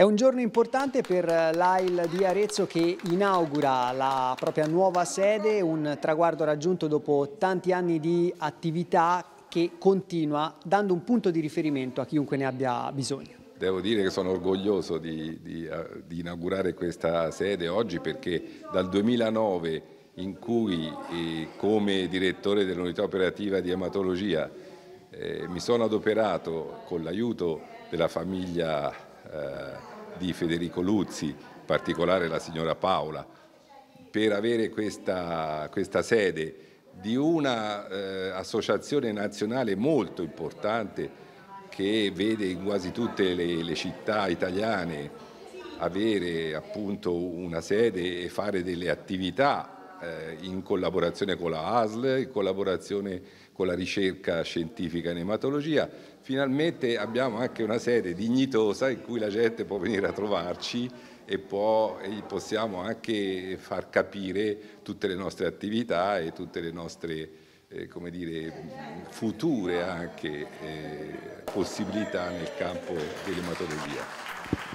È un giorno importante per eh, l'AIL di Arezzo che inaugura la propria nuova sede, un traguardo raggiunto dopo tanti anni di attività che continua dando un punto di riferimento a chiunque ne abbia bisogno. Devo dire che sono orgoglioso di, di, eh, di inaugurare questa sede oggi perché dal 2009 in cui eh, come direttore dell'unità operativa di ematologia eh, mi sono adoperato con l'aiuto della famiglia eh, di Federico Luzzi, in particolare la signora Paola, per avere questa, questa sede di un'associazione eh, nazionale molto importante che vede in quasi tutte le, le, città italiane avere appunto una sede e fare delle attività eh, in collaborazione con la ASL, in collaborazione con la ricerca scientifica in ematologia. Finalmente abbiamo anche una sede dignitosa in cui la gente può venire a trovarci e, può, e possiamo anche far capire tutte le nostre attività e tutte le nostre eh, come dire, future anche eh, possibilità nel campo dell'ematologia.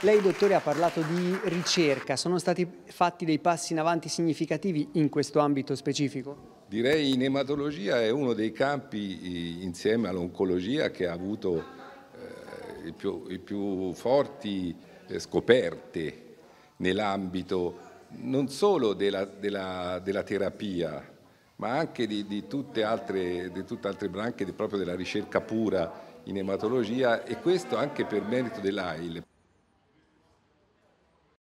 Lei, dottore, ha parlato di ricerca. Sono stati fatti dei passi in avanti significativi in questo ambito specifico? Direi in ematologia è uno dei campi, eh, insieme all'oncologia, che ha avuto eh, i, più, i, più, forti eh, scoperte nell'ambito non solo della, della, della terapia ma anche di, di tutte altre, di tutte altre branche proprio della ricerca pura in ematologia e questo anche per merito dell'AIL.